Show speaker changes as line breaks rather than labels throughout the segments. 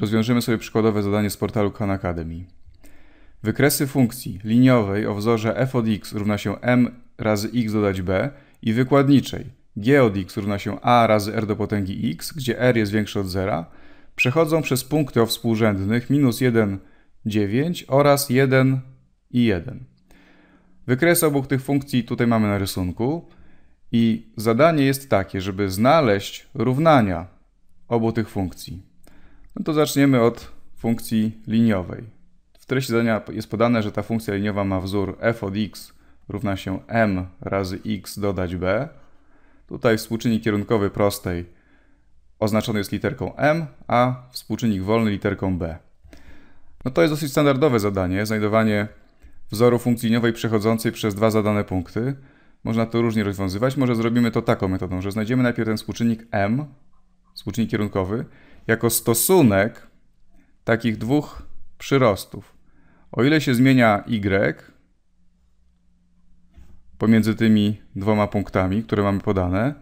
Rozwiążemy sobie przykładowe zadanie z portalu Khan Academy. Wykresy funkcji liniowej o wzorze f od x równa się m razy x dodać b i wykładniczej g od x równa się a razy r do potęgi x, gdzie r jest większe od zera, przechodzą przez punkty o współrzędnych minus 1, 9 oraz 1 i 1. Wykres obok tych funkcji tutaj mamy na rysunku i zadanie jest takie, żeby znaleźć równania obu tych funkcji. No to zaczniemy od funkcji liniowej. W treści zadania jest podane, że ta funkcja liniowa ma wzór f od x równa się m razy x dodać b. Tutaj współczynnik kierunkowy prostej oznaczony jest literką m, a współczynnik wolny literką b. No to jest dosyć standardowe zadanie, znajdowanie wzoru funkcji liniowej przechodzącej przez dwa zadane punkty. Można to różnie rozwiązywać. Może zrobimy to taką metodą, że znajdziemy najpierw ten współczynnik m, współczynnik kierunkowy, jako stosunek takich dwóch przyrostów. O ile się zmienia y pomiędzy tymi dwoma punktami, które mamy podane,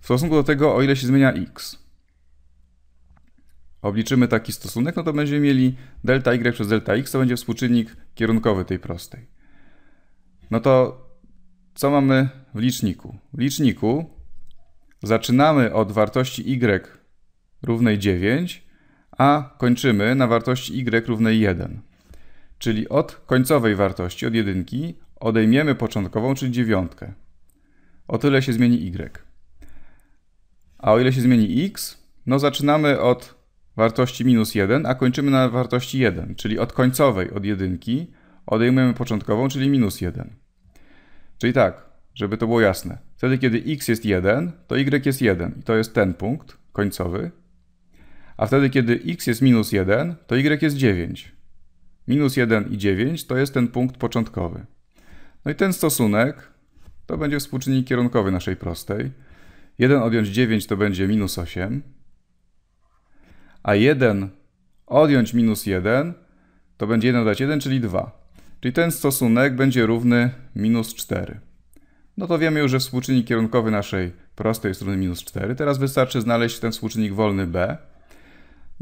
w stosunku do tego, o ile się zmienia x. Obliczymy taki stosunek, no to będziemy mieli delta y przez delta x, to będzie współczynnik kierunkowy tej prostej. No to co mamy w liczniku? W liczniku zaczynamy od wartości y równej 9, a kończymy na wartości y równej 1. Czyli od końcowej wartości, od jedynki, odejmiemy początkową, czyli dziewiątkę. O tyle się zmieni y. A o ile się zmieni x, no zaczynamy od wartości minus 1, a kończymy na wartości 1, czyli od końcowej, od jedynki, odejmujemy początkową, czyli minus 1. Czyli tak, żeby to było jasne. Wtedy, kiedy x jest 1, to y jest 1 i to jest ten punkt końcowy, a wtedy, kiedy x jest minus 1, to y jest 9. Minus 1 i 9 to jest ten punkt początkowy. No i ten stosunek to będzie współczynnik kierunkowy naszej prostej. 1 odjąć 9 to będzie minus 8, a 1 odjąć minus 1 to będzie 1 dać 1, czyli 2. Czyli ten stosunek będzie równy minus 4. No to wiemy już, że współczynnik kierunkowy naszej prostej jest równy minus 4. Teraz wystarczy znaleźć ten współczynnik wolny b.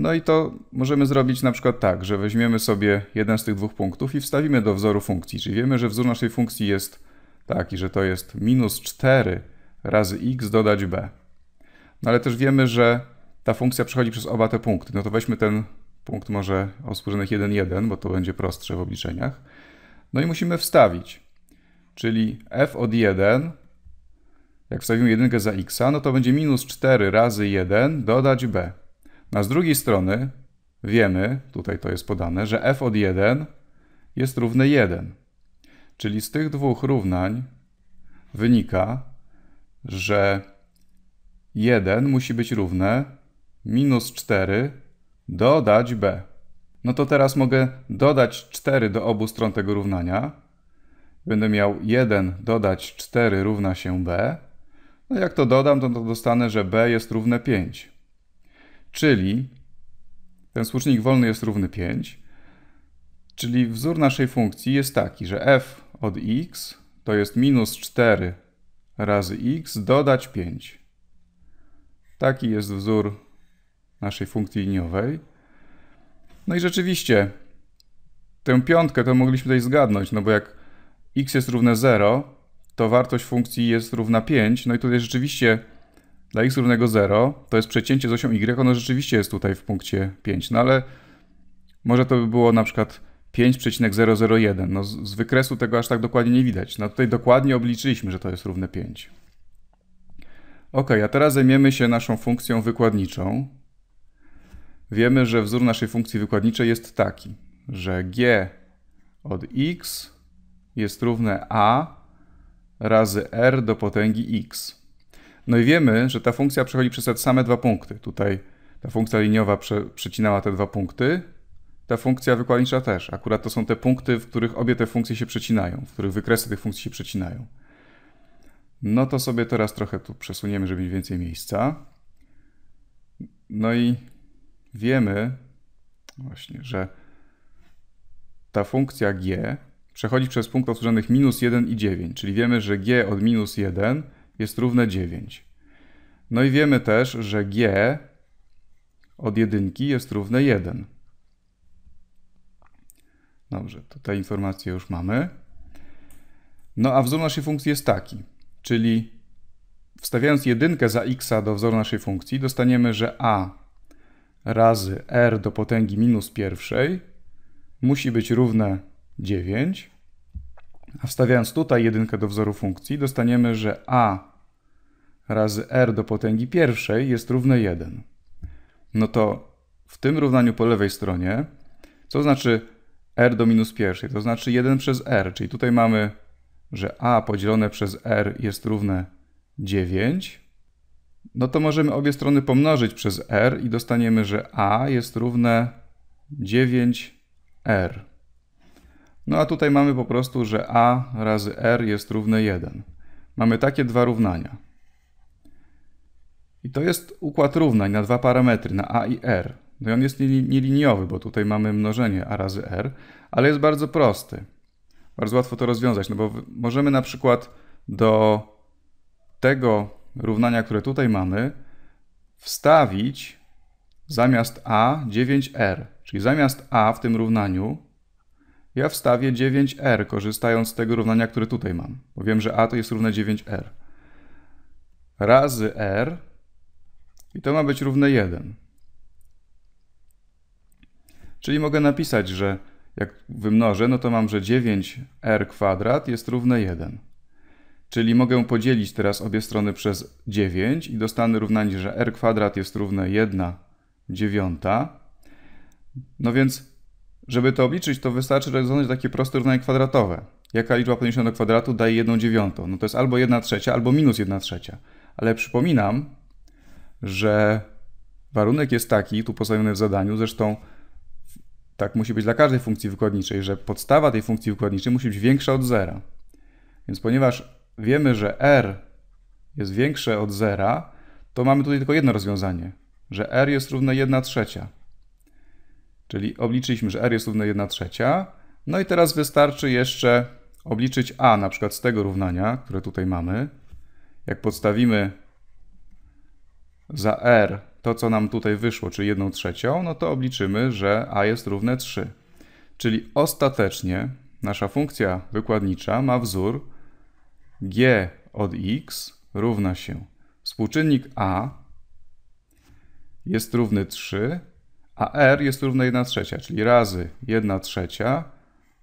No i to możemy zrobić na przykład tak, że weźmiemy sobie jeden z tych dwóch punktów i wstawimy do wzoru funkcji. Czyli wiemy, że wzór naszej funkcji jest taki, że to jest minus 4 razy x dodać b. No ale też wiemy, że ta funkcja przechodzi przez oba te punkty. No to weźmy ten punkt może o współrzędnych 1, 1, bo to będzie prostsze w obliczeniach. No i musimy wstawić. Czyli f od 1, jak wstawimy 1 za x, no to będzie minus 4 razy 1 dodać b. A z drugiej strony wiemy, tutaj to jest podane, że f od 1 jest równe 1. Czyli z tych dwóch równań wynika, że 1 musi być równe minus 4 dodać b. No to teraz mogę dodać 4 do obu stron tego równania. Będę miał 1 dodać 4 równa się b. No jak to dodam, to, to dostanę, że b jest równe 5. Czyli ten współczynnik wolny jest równy 5. Czyli wzór naszej funkcji jest taki, że f od x to jest minus 4 razy x dodać 5. Taki jest wzór naszej funkcji liniowej. No i rzeczywiście tę piątkę to mogliśmy tutaj zgadnąć, no bo jak x jest równe 0, to wartość funkcji jest równa 5. No i tutaj rzeczywiście dla x równego 0, to jest przecięcie z osią y, ono rzeczywiście jest tutaj w punkcie 5, no ale może to by było na przykład 5,001. No z, z wykresu tego aż tak dokładnie nie widać. No tutaj dokładnie obliczyliśmy, że to jest równe 5. Ok, a teraz zajmiemy się naszą funkcją wykładniczą. Wiemy, że wzór naszej funkcji wykładniczej jest taki, że g od x jest równe a razy r do potęgi x. No i wiemy, że ta funkcja przechodzi przez te same dwa punkty. Tutaj ta funkcja liniowa prze, przecinała te dwa punkty, ta funkcja wykładnicza też. Akurat to są te punkty, w których obie te funkcje się przecinają, w których wykresy tych funkcji się przecinają. No to sobie teraz trochę tu przesuniemy, żeby mieć więcej miejsca. No i wiemy właśnie, że ta funkcja g przechodzi przez punkt obsłużonych minus 1 i 9, czyli wiemy, że g od minus 1 jest równe 9. No i wiemy też, że g od jedynki jest równe 1. Dobrze, to te informacje już mamy. No a wzór naszej funkcji jest taki, czyli wstawiając jedynkę za x do wzoru naszej funkcji, dostaniemy, że a razy r do potęgi minus pierwszej musi być równe 9, a wstawiając tutaj jedynkę do wzoru funkcji, dostaniemy, że a razy r do potęgi pierwszej jest równe 1. No to w tym równaniu po lewej stronie, co znaczy r do minus pierwszej? To znaczy 1 przez r, czyli tutaj mamy, że a podzielone przez r jest równe 9. No to możemy obie strony pomnożyć przez r i dostaniemy, że a jest równe 9r. No a tutaj mamy po prostu, że a razy r jest równe 1. Mamy takie dwa równania. I to jest układ równań na dwa parametry, na a i r. No i on jest nieliniowy, bo tutaj mamy mnożenie a razy r, ale jest bardzo prosty. Bardzo łatwo to rozwiązać, no bo możemy na przykład do tego równania, które tutaj mamy, wstawić zamiast a 9r. Czyli zamiast a w tym równaniu ja wstawię 9r, korzystając z tego równania, które tutaj mam. Bo wiem, że a to jest równe 9r. Razy r i to ma być równe 1. Czyli mogę napisać, że jak wymnożę, no to mam, że 9r kwadrat jest równe 1. Czyli mogę podzielić teraz obie strony przez 9 i dostanę równanie, że r kwadrat jest równe 1 dziewiąta. No więc, żeby to obliczyć, to wystarczy rozwiązać takie proste równanie kwadratowe. Jaka liczba podniesiona do kwadratu daje 1 dziewiątą? No to jest albo 1 trzecia, albo minus 1 trzecia. Ale przypominam, że warunek jest taki, tu postawiony w zadaniu, zresztą tak musi być dla każdej funkcji wykładniczej, że podstawa tej funkcji wykładniczej musi być większa od zera. Więc ponieważ wiemy, że r jest większe od zera, to mamy tutaj tylko jedno rozwiązanie, że r jest równe 1 trzecia. Czyli obliczyliśmy, że r jest równe 1 trzecia. No i teraz wystarczy jeszcze obliczyć a, na przykład z tego równania, które tutaj mamy. Jak podstawimy za r to, co nam tutaj wyszło, czyli 1 trzecią, no to obliczymy, że a jest równe 3. Czyli ostatecznie nasza funkcja wykładnicza ma wzór g od x równa się współczynnik a jest równy 3, a r jest równe 1 trzecia, czyli razy 1 trzecia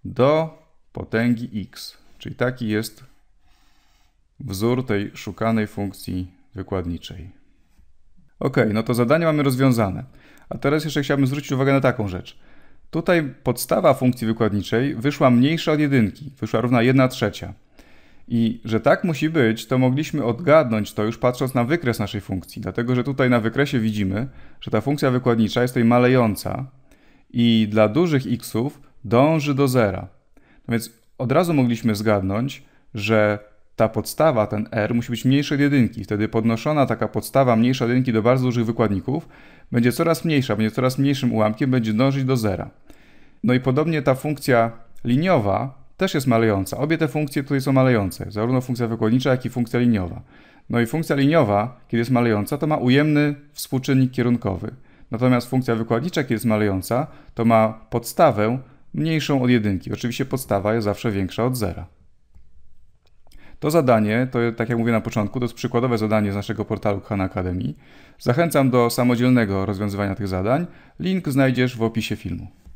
do potęgi x. Czyli taki jest wzór tej szukanej funkcji wykładniczej. Ok, no to zadanie mamy rozwiązane. A teraz jeszcze chciałbym zwrócić uwagę na taką rzecz. Tutaj podstawa funkcji wykładniczej wyszła mniejsza od jedynki, wyszła równa 1 trzecia. I że tak musi być, to mogliśmy odgadnąć to już patrząc na wykres naszej funkcji, dlatego że tutaj na wykresie widzimy, że ta funkcja wykładnicza jest tutaj malejąca i dla dużych xów dąży do zera. No więc od razu mogliśmy zgadnąć, że ta podstawa, ten R, musi być mniejszy od jedynki. Wtedy podnoszona taka podstawa mniejsza od jedynki do bardzo dużych wykładników będzie coraz mniejsza, będzie coraz mniejszym ułamkiem, będzie dążyć do zera. No i podobnie ta funkcja liniowa też jest malejąca. Obie te funkcje tutaj są malejące, zarówno funkcja wykładnicza, jak i funkcja liniowa. No i funkcja liniowa, kiedy jest malejąca, to ma ujemny współczynnik kierunkowy. Natomiast funkcja wykładnicza, kiedy jest malejąca, to ma podstawę mniejszą od jedynki. Oczywiście podstawa jest zawsze większa od zera. To zadanie, to tak jak mówię na początku, to jest przykładowe zadanie z naszego portalu Khan Academy. Zachęcam do samodzielnego rozwiązywania tych zadań. Link znajdziesz w opisie filmu.